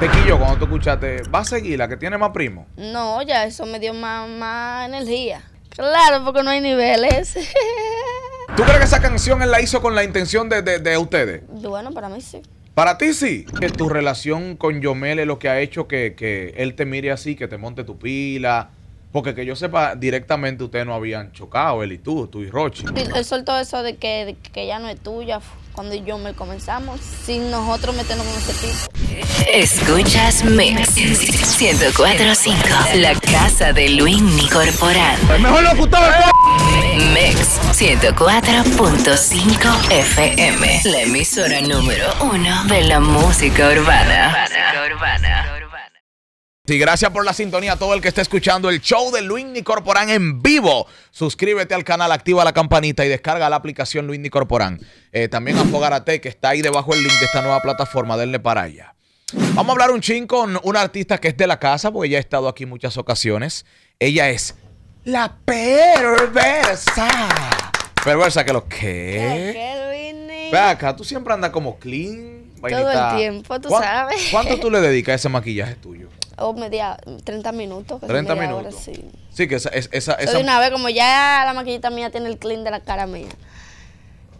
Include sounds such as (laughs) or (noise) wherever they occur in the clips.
Tequillo, cuando tú escuchaste, ¿va a seguir la que tiene más primo? No, ya eso me dio más, más energía. Claro, porque no hay niveles. (laughs) ¿Tú crees que esa canción él la hizo con la intención de, de, de ustedes? Bueno, para mí sí. Para ti sí. Que tu relación con Yomel es lo que ha hecho que, él te mire así, que te monte tu pila. Porque que yo sepa, directamente ustedes no habían chocado, él y tú, tú y Rochi. Él soltó eso de que, de que ya no es tuya cuando yo me comenzamos sin nosotros meternos con ese tipo. Escuchas Mix 1045, la casa de Luis Corporal. mejor locutor Mix 104.5 FM, la emisora número uno de la música urbana. Música urbana. Y gracias por la sintonía a todo el que está escuchando el show de Luis Corporán en vivo. Suscríbete al canal, activa la campanita y descarga la aplicación Luis Corporán. Eh, también a que está ahí debajo el link de esta nueva plataforma, denle para allá. Vamos a hablar un chin con una artista que es de la casa, porque ya ha estado aquí muchas ocasiones. Ella es la perversa. Perversa que lo que. ¿Qué, Luis? Ve acá, tú siempre andas como clean. Todo el tiempo, tú sabes. ¿Cuánto tú le dedicas a ese maquillaje tuyo? o media, 30 minutos. 30 minutos. sí. que esa... esa, esa, una vez, como ya la maquillita mía tiene el clean de la cara mía.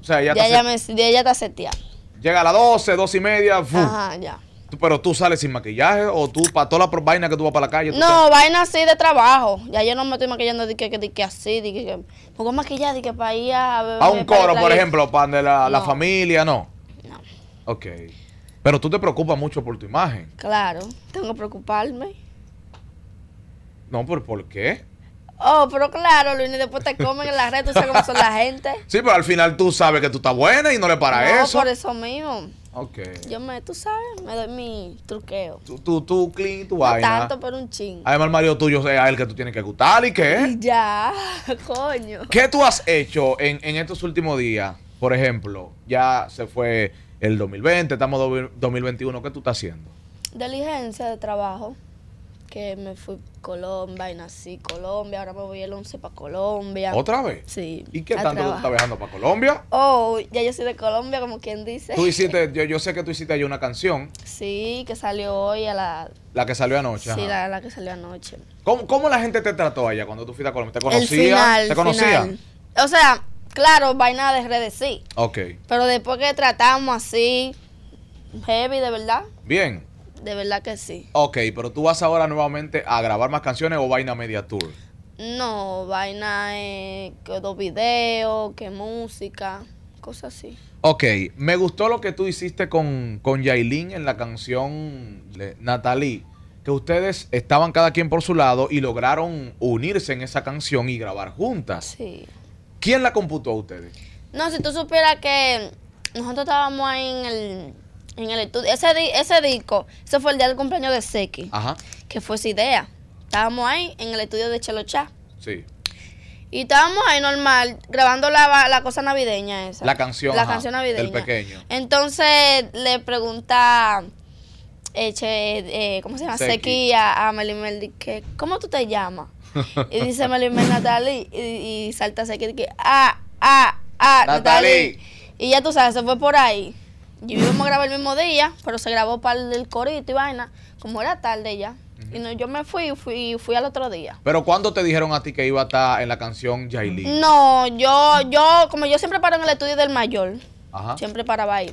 O sea, ya, ya, ya, ya, está seteada. Llega a las 12, 12 y media. ¡fum! Ajá, ya. Pero tú sales sin maquillaje o tú para toda la vaina que tú vas para la calle. no, vaina así de trabajo. Ya yo no me estoy maquillando de que, de que así, de que, Puedo maquillaje de que para ir a A un coro, por ejemplo, para de la, la familia, no. No. Ok. Pero tú te preocupas mucho por tu imagen. Claro, tengo que preocuparme. No, pero ¿por qué? Oh, pero claro, Luis, después te comen en la red, tú sabes cómo son la gente. (laughs) Sí, pero al final tú sabes que tú estás buena y no le para no, eso. por eso mismo. Ok. Yo me, tú sabes, me doy mi truqueo. Tú, tú, tú, clean, tu no tanto, pero un ching. Además, el marido tuyo es el que tú tienes que gustar y qué. Y (laughs) ya, (laughs) coño. ¿Qué tú has hecho en, en estos últimos días? Por ejemplo, ya se fue el 2020, estamos 2021, ¿qué tú estás haciendo? Diligencia de trabajo, que me fui a Colombia y nací Colombia, ahora me voy el 11 para Colombia. ¿Otra vez? Sí. ¿Y qué tanto tú estás viajando para Colombia? Oh, ya yo soy de Colombia, como quien dice. Tú hiciste, (laughs) yo, sé que tú hiciste hay una canción. Sí, que salió hoy a la... La que salió anoche. Sí, la, que salió anoche. ¿Cómo, la gente te trató allá cuando tú fuiste a Colombia? ¿Te conocía? ¿Te conocía? O sea, Claro, vaina de redes sí. Ok. Pero después que tratamos así, heavy, de verdad. Bien. De verdad que sí. Ok, pero tú vas ahora nuevamente a grabar más canciones o vaina media tour. No, vaina que dos videos, que música, cosas así. Ok, me gustó lo que tú hiciste con, con Yailin en la canción de Natalie, que ustedes estaban cada quien por su lado y lograron unirse en esa canción y grabar juntas. Sí. ¿Quién la computó a ustedes? No, si tú supieras que nosotros estábamos ahí en el, en el estudio. Ese, ese disco, ese fue el día del cumpleaños de Seki. Ajá. Que fue su idea. Estábamos ahí en el estudio de Chelocha. Sí. Y estábamos ahí normal, grabando la, cosa navideña esa. La canción. La canción navideña. Del pequeño. Entonces le pregunta. Eche eh, eh, ¿Cómo se llama? Seki, a, Melimeldi, que ¿cómo tú te llamas? (laughs) y dice Melimel pues, Natalie y, y salta así que, que ah, ah, ah, Natalie. Y ya tú sabes, se fue por ahí. yo íbamos a grabar el mismo día, pero se grabó para el corito y vaina, como era tarde ya. Y no, yo me fui, fui fui al otro día. ¿Pero cuándo te dijeron a ti que iba a estar en la canción Jailin? No, yo, yo, como yo siempre paro en el estudio del mayor, siempre paraba ahí.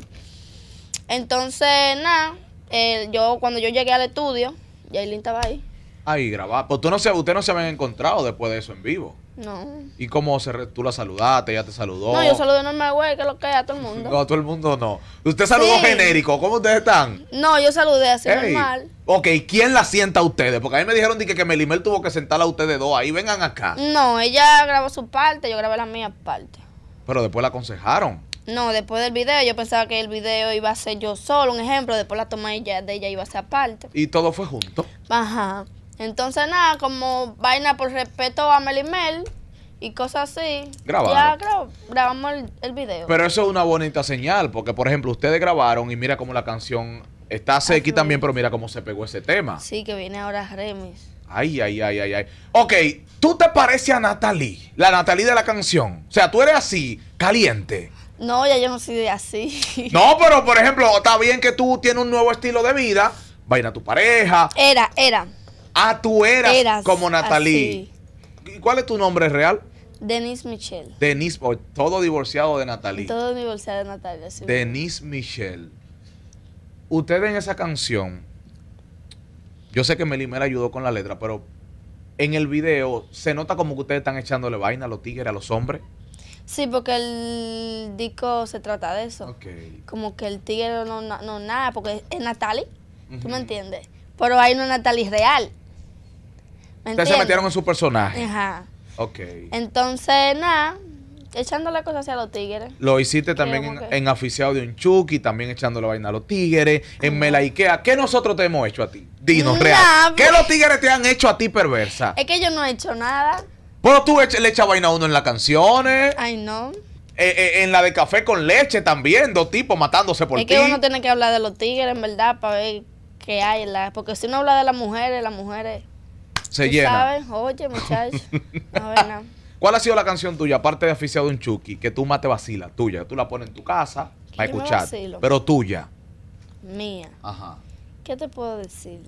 Entonces, nada, eh, yo cuando yo llegué al estudio, Jailin estaba ahí. Ahí grababa, Pues tú no se, usted no se habían encontrado después de eso en vivo. No. ¿Y cómo se tú la saludaste? ¿Ella te saludó? No, yo saludé normal, güey, que lo que a todo el mundo. No, a todo el mundo no. Usted saludó genérico. ¿Cómo ustedes están? No, yo saludé así normal. Ok, ¿quién la sienta a ustedes? Porque a mí me dijeron que, que Melimel tuvo que sentarla a ustedes dos. Ahí vengan acá. No, ella grabó su parte, yo grabé la mía parte. Pero después la aconsejaron. No, después del video yo pensaba que el video iba a ser yo solo, un ejemplo. Después la toma ella, de ella iba a ser aparte. ¿Y todo fue junto? Ajá. Entonces, nada, como vaina por respeto a Mel y cosas así. Ya creo grabamos el, video. Pero eso es una bonita señal, porque por ejemplo, ustedes grabaron y mira como la canción está aquí también, pero mira cómo se pegó ese tema. Sí, que viene ahora Remis. Ay, ay, ay, ay, ay. Ok, ¿tú te pareces a Natalie? La Natalie de la canción. O sea, tú eres así, caliente. No, ya yo no soy así. (laughs) No, pero por ejemplo, está bien que tú tienes un nuevo estilo de vida. Vaina tu pareja. Era, era. Ah, tú eras, como Natalie. ¿Cuál es tu nombre real? Denise Michelle. Denise, oh, todo divorciado de Natalie. Todo divorciado de Natalie. sí. Denise Michelle. Ustedes en esa canción, yo sé que Melimera ayudó con la letra, pero en el video se nota como que ustedes están echándole vaina a los tigres, a los hombres. Sí, porque el disco se trata de eso. Como que el tigre no, no, nada, porque es Natalie, ¿tú me entiendes? Pero hay una Natalie real. Ustedes se metieron en su personaje. Ajá. Ok. Entonces, nada, echando la cosa hacia los tigres. Lo hiciste también en, aficiado de un también echando la vaina a los tigres, en Mela Ikea. ¿Qué nosotros te hemos hecho a ti? Dinos, real. ¿Qué pues. los tigres te han hecho a ti, perversa? Es que yo no he hecho nada. Pero tú le echas vaina a uno en las canciones. Ay, no. Eh, eh, en la de café con leche también, dos tipos matándose por ti. Es que uno tiene que hablar de los tigres, en verdad, para ver qué hay. La... Porque si uno habla de las mujeres, las mujeres se Sabes? Oye, muchachos, (laughs) ¿Cuál ha sido la canción tuya, aparte de Aficiado un Chucky, que tú más te vacilas? Tuya. Tú la pones en tu casa a escuchar. Pero tuya. Mía. Ajá. ¿Qué te puedo decir?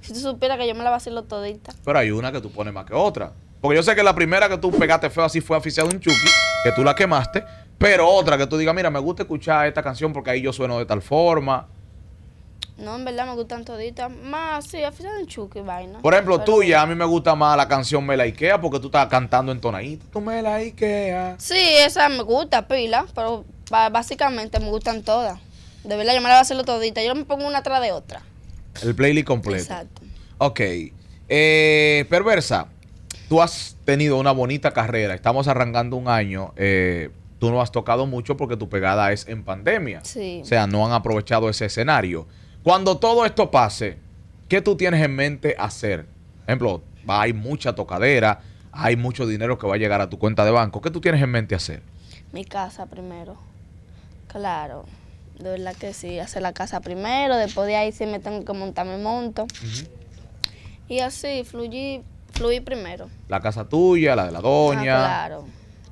Si tú supieras que yo me la vacilo todita. Pero hay una que tú pones más que otra. Porque yo sé que la primera que tú pegaste feo así fue Aficiado un Chucky, que tú la quemaste. Pero otra que tú digas, mira, me gusta escuchar esta canción porque ahí yo sueno de tal forma. No, en verdad me gustan toditas. Más, sí, aficionado en Chucky, vaina. Por ejemplo, tuya, a mí me gusta más la canción Me Ikea porque tú estás cantando en tonadita. Tú me Ikea. Sí, esa me gusta, pila. Pero básicamente me gustan todas. De verdad, yo me la voy a hacerlo todita. Yo me pongo una atrás de otra. El playlist completo. Exacto. Ok. Eh, perversa, tú has tenido una bonita carrera. Estamos arrancando un año. Eh, tú no has tocado mucho porque tu pegada es en pandemia. Sí. O sea, no han aprovechado ese escenario. Cuando todo esto pase, ¿qué tú tienes en mente hacer? Por ejemplo, hay mucha tocadera, hay mucho dinero que va a llegar a tu cuenta de banco. ¿Qué tú tienes en mente hacer? Mi casa primero. Claro. De verdad que sí, hacer la casa primero, después de ahí sí me tengo que montar, mi monto. Y así, fluir fluí primero. La casa tuya, la de la doña. Ah, claro.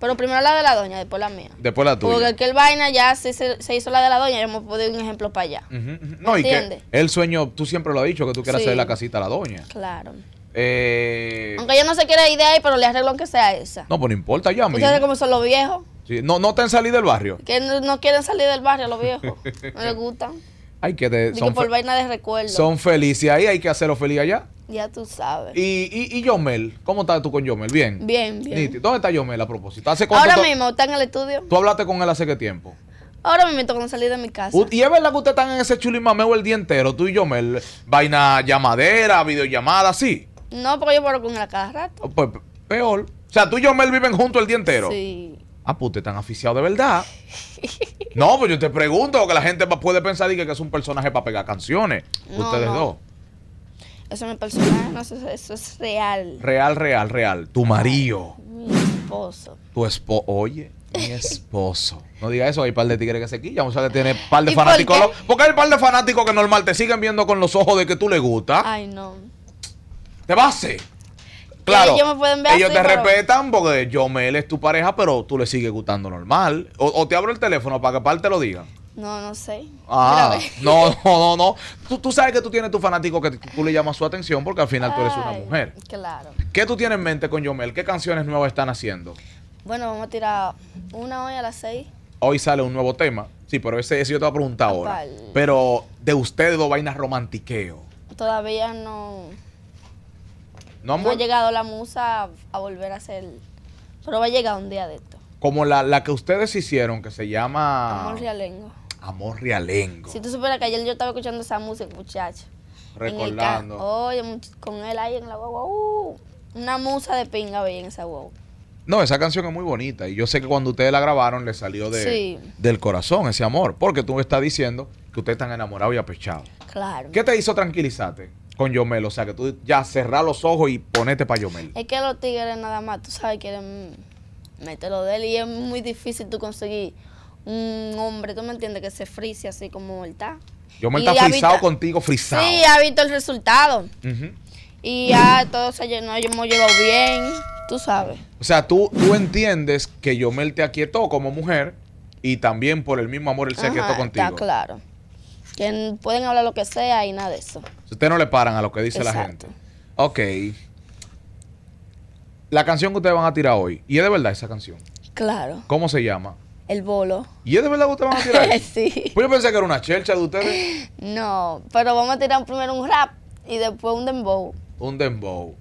Pero primero la de la doña, después la mía. Después la tuya. Porque el vaina ya se, hizo la de la doña, yo me puedo dar un ejemplo para allá. No, y el sueño, tú siempre lo has dicho, que tú quieras hacer la casita a la doña. Claro. Eh, aunque yo no se quiera ir de ahí, pero le arreglo aunque sea esa. No, pues no importa ya, mira. ¿Ustedes son los viejos? Sí. No, no te han salido del barrio. Que no, quieren salir del barrio los viejos. (laughs) no les gustan. Hay que... De, son por vaina de recuerdo. Son felices ahí, hay que hacerlo feliz allá. Ya tú sabes. ¿Y, y, y Yomel? ¿Cómo estás tú con Yomel? ¿Bien? Bien, bien. Niti, ¿Dónde está Yomel a propósito? ¿Hace Ahora mismo está en el estudio. ¿Tú hablaste con él hace qué tiempo? Ahora mismo cuando salí de mi casa. y es verdad que usted están en ese chulimameo el día entero, tú y Yomel. Vaina llamadera, videollamada, sí. No, porque yo paro con él a cada rato. Oh, pues peor. O sea, tú y Yomel viven juntos el día entero. Sí. Ah, pues están aficiados de verdad. no, pues yo te pregunto, porque la gente puede pensar que es un personaje para pegar canciones. ustedes dos. Eso ah, no es eso, eso es real. Real, real, real. Tu marido. Mi esposo. Tu esposo. Oye, mi esposo. No diga eso, hay un par de tigres que se quillan. O sea, que tiene par de fanáticos. Porque hay un par de fanáticos que normal te siguen viendo con los ojos de que tú le gusta. Ay, no. Te vas Claro, ellos, ellos te respetan porque él es tu pareja, pero tú le sigues gustando normal. O, te abro el teléfono para que te lo diga. No, no sé. Ah, no, no, no, no. Tú, tú, sabes que tú tienes tu fanático que tú le llamas su atención porque al final tú eres una mujer. Claro. ¿Qué tú tienes en mente con Yomel? ¿Qué canciones nuevas están haciendo? Bueno, vamos a tirar una hoy a las seis. Hoy sale un nuevo tema. Sí, pero ese, yo te voy a preguntar ahora. Pero de ustedes dos vainas romantiqueo. Todavía no. No, ha llegado la musa a, volver a ser. Pero va a llegar un día de esto. Como la, la que ustedes hicieron, que se llama. Amor Realengo. Amor realengo. Si tú supieras que ayer yo estaba escuchando esa música, muchacho. Recordando. Oye, con él ahí en la guagua. Uh, una musa de pinga veía en esa guagua. No, esa canción es muy bonita y yo sé que cuando ustedes la grabaron le salió de, del corazón ese amor, porque tú me estás diciendo que ustedes están enamorados y apechados. Claro. ¿Qué te hizo tranquilizarte con Yomel? O sea, que tú ya cerrar los ojos y ponete para Yomel. Es que los tigres nada más, tú sabes, quieren meterlo de él y es muy difícil tú conseguir un hombre, tú me entiendes, que se frise así como él está. Yo me he frisado contigo, frisado. Sí, ha visto el resultado. Y ya todo se llenó, yo me llevo bien, tú sabes. O sea, tú, tú entiendes que yo Yomel te todo como mujer y también por el mismo amor él se contigo. Está claro. Que pueden hablar lo que sea y nada de eso. Ustedes no le paran a lo que dice la gente. Ok. La canción que ustedes van a tirar hoy, ¿y es de verdad esa canción? Claro. ¿Cómo se llama? el bolo. ¿Y es de verdad que ustedes van a tirar? (laughs) sí. Pues yo pensé que era una chelcha de ustedes. No, pero vamos a tirar primero un rap y después un dembow. Un dembow.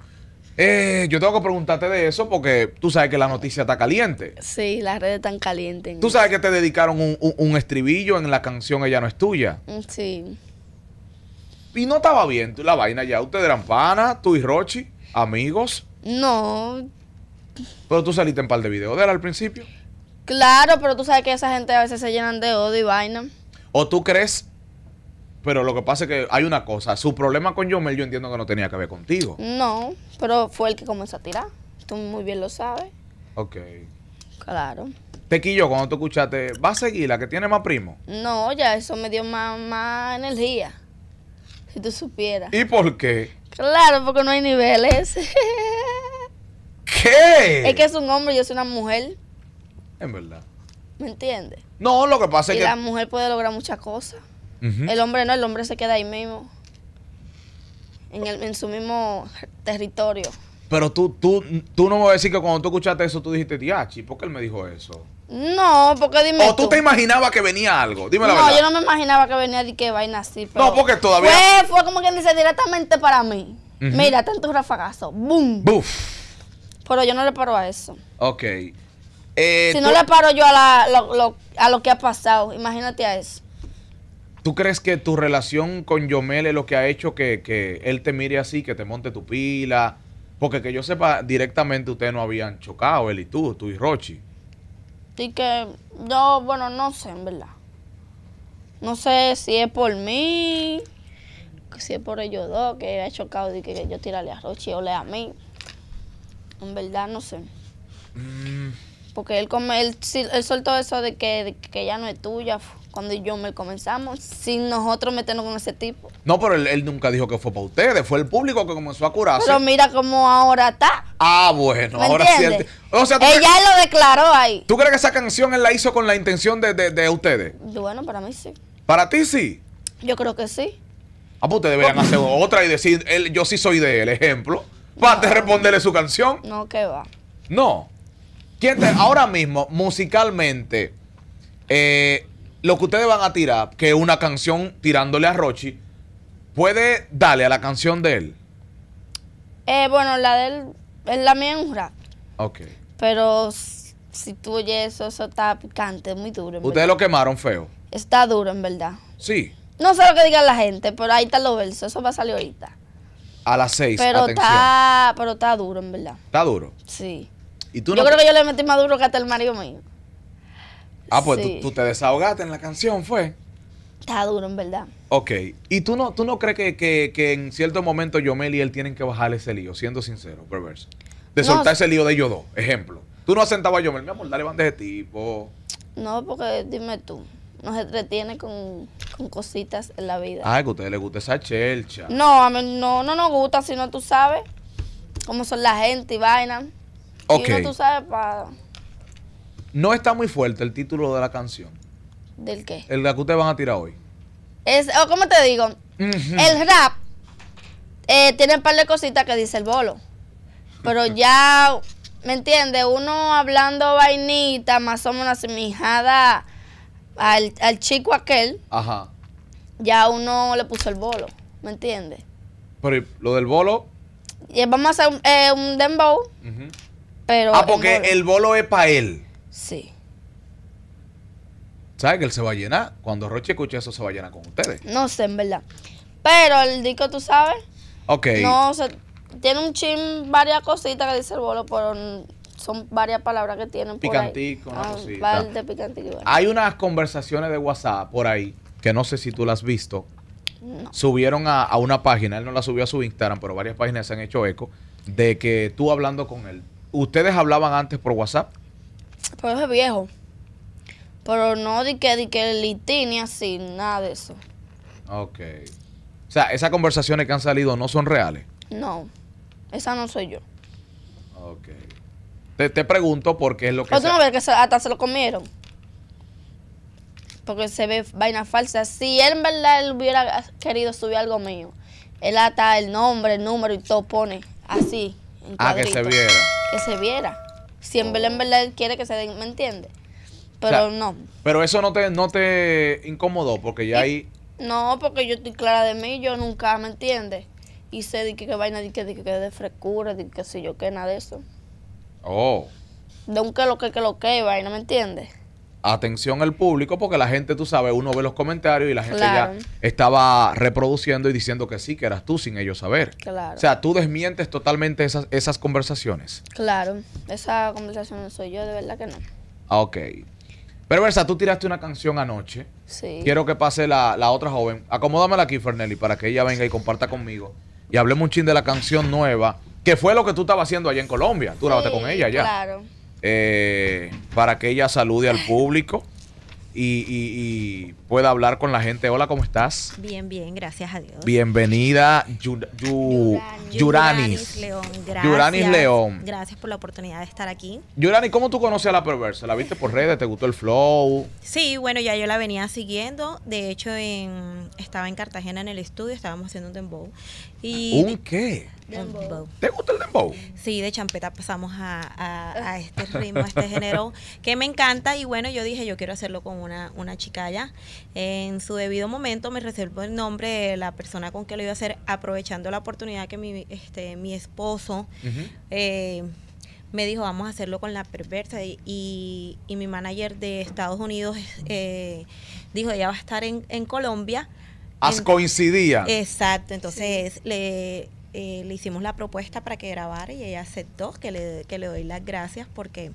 Eh, yo tengo que preguntarte de eso porque tú sabes que la noticia está caliente. Sí, las redes están calientes. Tú sabes que te dedicaron un, estribillo en la canción Ella no es tuya. Mm, sí. Y no estaba bien la vaina ya. Ustedes eran panas, tú y Rochi, amigos. No. Pero tú saliste en par de videos de él al principio. Claro, pero tú sabes que esa gente a veces se llenan de odio y vaina. ¿O tú crees? Pero lo que pasa es que hay una cosa. Su problema con Yomel yo entiendo que no tenía que ver contigo. No, pero fue el que comenzó a tirar. Tú muy bien lo sabes. Ok. Claro. Tequillo, cuando tú escuchaste, ¿va a seguir la que tiene más primo? No, ya eso me dio más, energía. Si tú supieras. ¿Y por qué? Claro, porque no hay niveles. (laughs) ¿Qué? Es que es un hombre, yo soy una mujer. En verdad. ¿Me entiendes? No, lo que pasa es que. la mujer puede lograr muchas cosas. El hombre no, el hombre se queda ahí mismo. En, su mismo territorio. Pero tú, tú, tú no me vas a decir que cuando tú escuchaste eso, tú dijiste, Tiachi, ¿por qué él me dijo eso? No, porque dime. O tú, te imaginabas que venía algo. Dime la no, No, yo no me imaginaba que venía de que vaina así. no, porque todavía. Fue, como quien dice directamente para mí. Mira, tanto rafagazo. ¡Bum! ¡Buf! Pero yo no le paro a eso. Ok. Eh, si no le paro yo a, lo, que ha pasado, imagínate a eso. ¿Tú crees que tu relación con Yomel es lo que ha hecho que, él te mire así, que te monte tu pila? Porque que yo sepa, directamente ustedes no habían chocado, él y tú, tú y Rochi. Y que yo, bueno, no sé, en verdad. No sé si es por mí, si es por ellos dos, que ha chocado y que yo tirale a Rochi o le a mí. En verdad, no sé. Mm. Porque él, él, soltó eso de que, ya no es tuya cuando yo me comenzamos, sin nosotros meternos con ese tipo. No, pero él, nunca dijo que fue para ustedes, fue el público que comenzó a curarse. Pero mira cómo ahora está. Ah, bueno, ahora sí. Ella lo declaró ahí. ¿Tú crees que esa canción él la hizo con la intención de, ustedes? Bueno, para mí sí. ¿Para ti sí? Yo creo que sí. Ah, pues ustedes deberían hacer otra y decir, él, yo sí soy de él, ejemplo. Para responderle su canción. No, que va. No ahora mismo, musicalmente, eh, lo que ustedes van a tirar, que es una canción tirándole a Rochi, puede darle a la canción de él? Eh, bueno, la de él, la mía en un rap. Ok. Pero si, tú oyes eso, eso está picante, muy duro. ¿Ustedes lo quemaron feo? Está duro, en verdad. Sí. No sé lo que diga la gente, pero ahí está los versos, eso va a salir ahorita. A las seis, pero Está, pero está duro, en verdad. ¿Está duro? Sí yo creo que yo le metí más duro que hasta el marido mío. Ah, pues tú, te desahogaste en la canción, ¿fue? Está duro, en verdad. Ok. ¿Y tú no, tú no crees que, en cierto momento Yomel y él tienen que bajar ese lío, siendo sincero, perverso? De soltar ese lío de ellos dos, ejemplo. Tú no has sentado a Yomel, mi amor, dale van de tipo. No, porque dime tú nos entretiene con, cositas en la vida. Ay, ah, que a ustedes les gusta esa chelcha. No, a mí no, no nos gusta, sino tú sabes cómo son la gente y vaina no, tú sabes, no está muy fuerte el título de la canción. ¿Del qué? El de que ustedes van a tirar hoy. ¿Cómo te digo, el rap eh, tiene un par de cositas que dice el bolo. Pero (laughs) ya, ¿me entiendes? Uno hablando vainita, más o menos asemejada al, al chico aquel. Ajá. Ya uno le puso el bolo, ¿me entiendes? Pero lo del bolo. Y vamos a hacer un, eh, dembow ah, porque el bolo, es para él. Sí. ¿Sabes que él se va a llenar? Cuando Roche escuche eso, se va a llenar con ustedes. No sé, en verdad. Pero el disco, tú sabes. Ok. No, o tiene un chin, varias cositas que dice el bolo, pero son varias palabras que tienen. Picantico, por ahí. picantico, ah, Hay unas conversaciones de WhatsApp por ahí, que no sé si tú las has visto. Subieron a, a, una página, él no la subió a su Instagram, pero varias páginas se han hecho eco, de que tú hablando con él ¿Ustedes hablaban antes por WhatsApp? Pero pues es viejo. Pero no di que, di que litín ni así, nada de eso. Ok. O sea, esas conversaciones que han salido no son reales. No, esa no soy yo. Ok. Te, te pregunto porque es lo que... no vez que hasta se lo comieron. Porque se ve vaina falsa. Si él en verdad él hubiera querido subir algo mío, él hasta el nombre, el número y todo pone así. en Ah, que se viera que se viera. Si en verdad, quiere que se den, ¿me entiende Pero no. Pero eso no te, no te incomodó, porque ya hay, No, porque yo estoy clara de mí, yo nunca, ¿me entiende Y sé de que, que vaina, de que, de de frescura, de que si yo, que nada de eso. Oh. De un que lo que, que lo que, vaina, ¿me entiende atención al público, porque la gente, tú sabes, uno ve los comentarios y la gente ya estaba reproduciendo y diciendo que sí, que eras tú sin ellos saber. Claro. O sea, tú desmientes totalmente esas, esas conversaciones. Claro, esa conversación no soy yo, de verdad que no. Ah, Pero, Versa, tú tiraste una canción anoche. Sí. Quiero que pase la, otra joven. Acomódamela aquí, Fernelli, para que ella venga y comparta conmigo. Y hablemos un chin de la canción nueva, que fue lo que tú estabas haciendo allá en Colombia. Tú con ella ya. Claro. Eh, para que ella salude al público y, y, y pueda hablar con la gente. Hola, ¿cómo estás? Bien, bien, gracias a Dios. Bienvenida, Yuranis. Yuranis León, gracias. por la oportunidad de estar aquí. Yuranis, ¿cómo tú conoces a la perversa? ¿La viste por redes? ¿Te gustó el flow? Sí, bueno, ya yo la venía siguiendo. De hecho, en, estaba en Cartagena en el estudio, estábamos haciendo un dembow. Y ¿Un qué? ¿Te gusta el dembow? Sí, de champeta pasamos a, este ritmo, a este género que me encanta. Y bueno, yo dije, yo quiero hacerlo con una, una chica allá. En su debido momento me reservo el nombre de la persona con que lo iba a hacer, aprovechando la oportunidad que mi, este, mi esposo eh, me dijo, vamos a hacerlo con la perversa. Y, mi manager de Estados Unidos eh, dijo, ella va a estar en, Colombia. As coincidía. Exacto, entonces le eh, le hicimos la propuesta para que grabara y ella aceptó, que le, que le doy las gracias porque,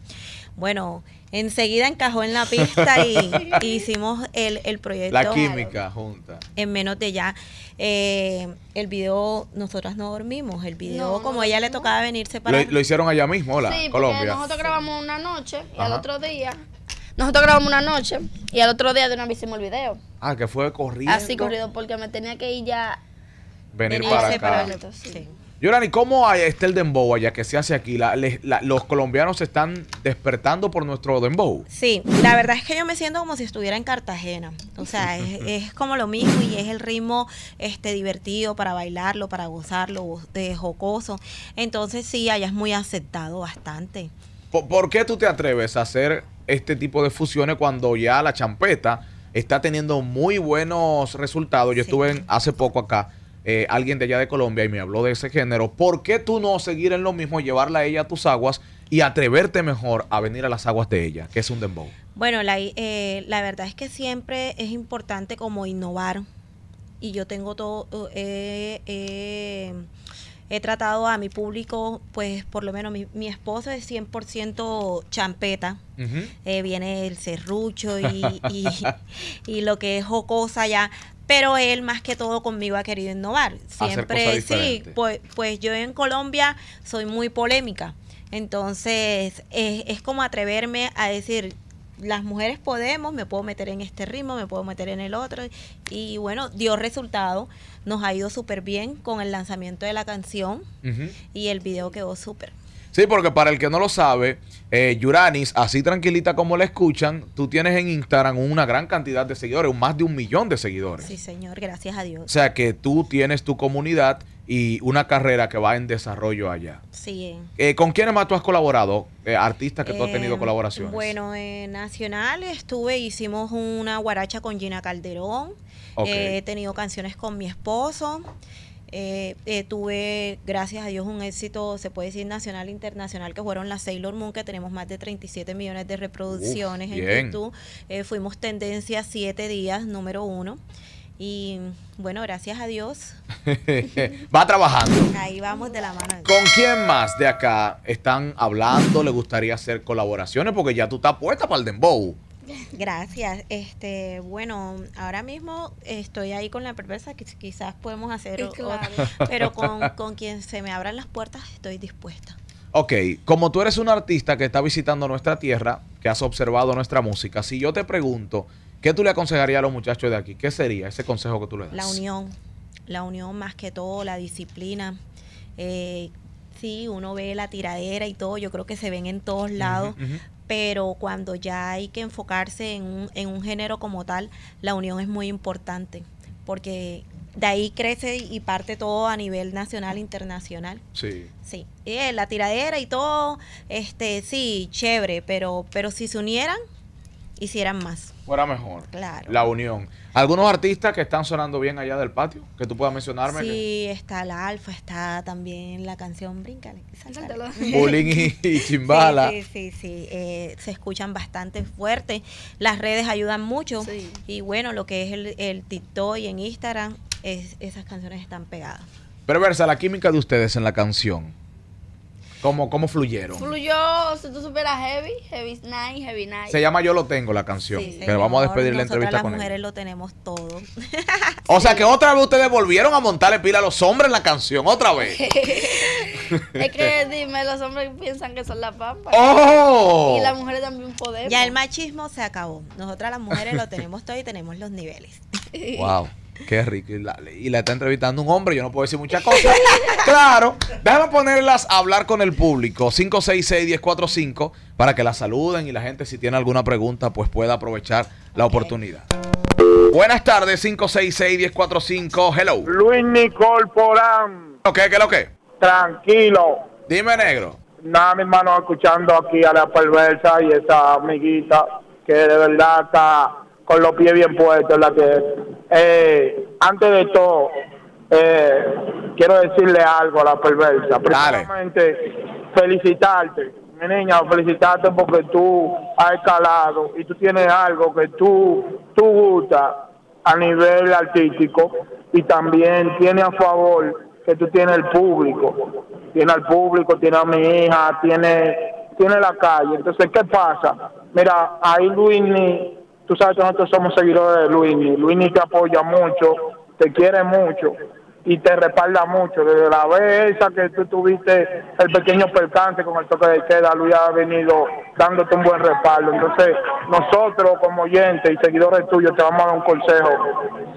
bueno, enseguida encajó en la pista y, (laughs) hicimos el, proyecto. La química junta. En menos de ya. Eh, el video, nosotras no dormimos, el video como ella le tocaba venirse para... Lo, hicieron allá mismo, hola, Colombia. Nosotros grabamos una noche y al otro día nosotros grabamos una noche y al otro día de una vez hicimos el video. Ah, que fue corrido. Así corrido, porque me tenía que ir ya venir para acá. Yorani, ¿cómo está el dembow allá que se hace aquí? ¿Los colombianos se están despertando por nuestro dembow? Sí, la verdad es que yo me siento como si estuviera en Cartagena. O sea, (laughs) es, como lo mismo y es el ritmo este, divertido para bailarlo, para gozarlo, de jocoso. Entonces sí, allá es muy aceptado bastante. ¿Por, qué tú te atreves a hacer este tipo de fusiones cuando ya la champeta está teniendo muy buenos resultados? Yo estuve hace poco acá eh, alguien de allá de Colombia y me habló de ese género, ¿por qué tú no seguir en lo mismo, llevarla a ella a tus aguas y atreverte mejor a venir a las aguas de ella, que es un dembow? Bueno, la, eh, verdad es que siempre es importante como innovar y yo tengo todo, eh, he tratado a mi público, pues por lo menos mi, mi esposo es 100% champeta. viene el serrucho y, y, (laughs) y, lo que es jocosa ya pero él más que todo conmigo ha querido innovar. Siempre, sí, pues, pues yo en Colombia soy muy polémica, entonces es, es como atreverme a decir, las mujeres podemos, me puedo meter en este ritmo, me puedo meter en el otro. Y bueno, dio resultado, nos ha ido súper bien con el lanzamiento de la canción y el video quedó súper. Sí, porque para el que no lo sabe, eh, Yuranis, así tranquilita como la escuchan, tú tienes en Instagram una gran cantidad de seguidores, más de un millón de seguidores. Sí, señor, gracias a Dios. O sea que tú tienes tu comunidad y una carrera que va en desarrollo allá. Sí. Eh. Eh, ¿Con quiénes más tú has colaborado? artista artistas que tú has tenido em, colaboraciones. Bueno, en Nacional estuve, hicimos una guaracha con Gina Calderón. he tenido canciones con mi esposo. Eh, eh, tuve, gracias a Dios, un éxito, se puede decir, nacional e internacional, que fueron las Sailor Moon, que tenemos más de 37 millones de reproducciones en YouTube. Eh, fuimos tendencia siete días, número uno. Y bueno, gracias a Dios. (laughs) Va trabajando. Ahí vamos de la mano. ¿Con quién más de acá están hablando? ¿Le gustaría hacer colaboraciones? Porque ya tú estás puesta para el Dembow. Gracias. Este, bueno, ahora mismo estoy ahí con la perversa, que quizás podemos hacer, pero (laughs) con, quien se me abran las puertas estoy dispuesta. Ok, como tú eres un artista que está visitando nuestra tierra, que has observado nuestra música, si yo te pregunto, ¿qué tú le aconsejarías a los muchachos de aquí? ¿Qué sería ese consejo que tú le das? La unión, la unión más que todo, la disciplina. Eh, sí, uno ve la tiradera y todo, yo creo que se ven en todos lados, pero cuando ya hay que enfocarse en un, género como tal, la unión es muy importante, porque de ahí crece y parte todo a nivel nacional e internacional. Sí. Sí. Eh, la tiradera y todo, este, sí, chévere, pero, pero si se unieran, hicieran más. Fuera mejor. Claro. La unión. ¿Algunos artistas que están sonando bien allá del patio? Que tú puedas mencionarme. Sí, está la Alfa, está también la canción Bríncale. (laughs) Bulín y, y, Chimbala. Sí, sí, sí. Eh, se escuchan bastante fuerte. Las redes ayudan mucho. Y bueno, lo que es el, el TikTok y en Instagram, es, esas canciones están pegadas. Pero Perversa, la química de ustedes en la canción. ¿Cómo, cómo fluyeron? Fluyó, si tú superas Heavy, Heavy Night, Heavy Night. Se llama Yo lo tengo la canción. pero vamos a despedir la entrevista las mujeres lo tenemos todo. o sea (laughs) que otra vez ustedes volvieron a montarle pila a los hombres en la canción, otra vez. (laughs) es que (laughs) dime, los hombres piensan que son la pampa. ¡Oh! Y las mujeres también podemos. Ya el machismo se acabó. Nosotras las mujeres lo tenemos todo y tenemos los niveles. wow. Qué rico. Y la, está entrevistando un hombre, yo no puedo decir muchas cosas. (laughs) claro. Déjame ponerlas a hablar con el público. 566-1045 para que la saluden y la gente si tiene alguna pregunta pues pueda aprovechar la oportunidad. Buenas tardes, 566-1045. Hello. Luis Nicol Porán ¿Qué, que qué lo que? Tranquilo. Dime, negro. Nada, mi hermano, escuchando aquí a la perversa y esa amiguita que de verdad está con los pies bien puestos, la que eh, antes de todo, eh, quiero decirle algo a la perversa. Primeramente, felicitarte, mi niña, felicitarte porque tú has escalado y tú tienes algo que tú, tú gustas a nivel artístico y también tiene a favor que tú tienes el público. Tiene al público, tiene a mi hija, tiene, tiene la calle. Entonces, ¿qué pasa? Mira, ahí Luis tú sabes que nosotros somos seguidores de Luini. Luini te apoya mucho, te quiere mucho y te respalda mucho. Desde la vez esa que tú tuviste el pequeño percance con el toque de queda, Luis ha venido dándote un buen respaldo. Entonces, nosotros como oyentes y seguidores tuyos te vamos a dar un consejo.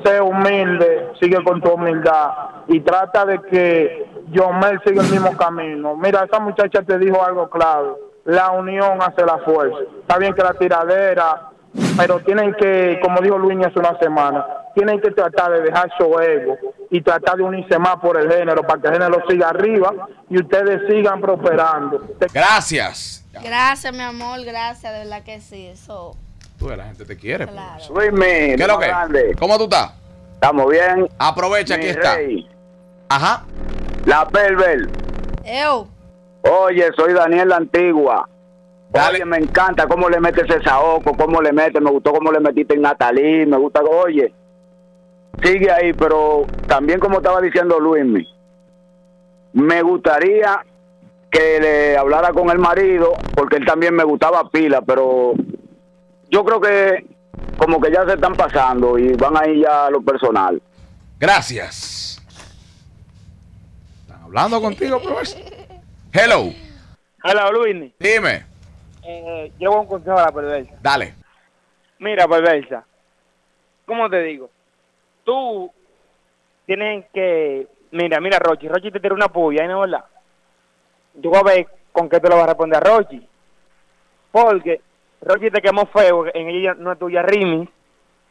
Sé humilde, sigue con tu humildad y trata de que Yomel siga el mismo camino. Mira, esa muchacha te dijo algo claro. La unión hace la fuerza. Está bien que la tiradera pero tienen que, como dijo Luis hace una semana, tienen que tratar de dejar su ego y tratar de unirse más por el género, para que el género siga arriba y ustedes sigan prosperando. Gracias. Gracias, mi amor, gracias, de verdad que sí, eso... Tú, la gente te quiere. Pues. ¿Qué lo que? ¿Cómo tú estás? Estamos bien. Aprovecha, que aquí está. Ajá. La Belbel. Oye, soy Daniel la Antigua. Dale. me encanta cómo le metes ese saoco, cómo le metes, me gustó cómo le metiste en Natalí, me gusta, oye, sigue ahí, pero también como estaba diciendo Luismi, me gustaría que le hablara con el marido, porque él también me gustaba pila, pero yo creo que como que ya se están pasando y van ahí ya a lo personal. Gracias. ¿Están hablando contigo, profesor? Hello. Hello, Luis. Dime eh, llevo un consejo a la perversa. Dale. Mira, perversa, ¿cómo te digo? Tú tienes que... Mira, mira, Rochi, Rochi te tiene una puya, ¿no verdad? Yo voy a ver con qué te lo vas a responder a Rochi. Porque Rochi te quemó feo, en ella no es tuya Rimi.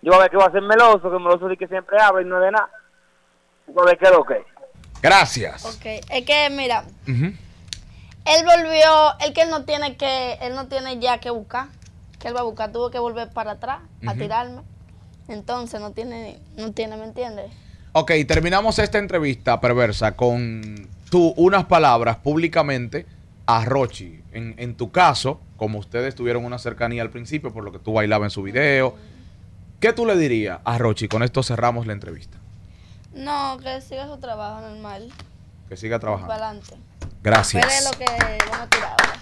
Yo voy a ver que va a ser meloso, que meloso dice que siempre habla y no es de nada. Yo voy a ver qué es lo que Gracias. Ok, es que mira, él volvió, el que él no tiene que, él no tiene ya que buscar, que él va a buscar, tuvo que volver para atrás a tirarme. Entonces no tiene, no tiene, ¿me entiendes? Ok, terminamos esta entrevista perversa con tú unas palabras públicamente a Rochi. En, en tu caso, como ustedes tuvieron una cercanía al principio, por lo que tú bailabas en su video, ¿qué tú le dirías a Rochi? Con esto cerramos la entrevista. No, que siga su trabajo normal. Que siga trabajando. adelante. Gracias. Lo que vamos a tirar ahora.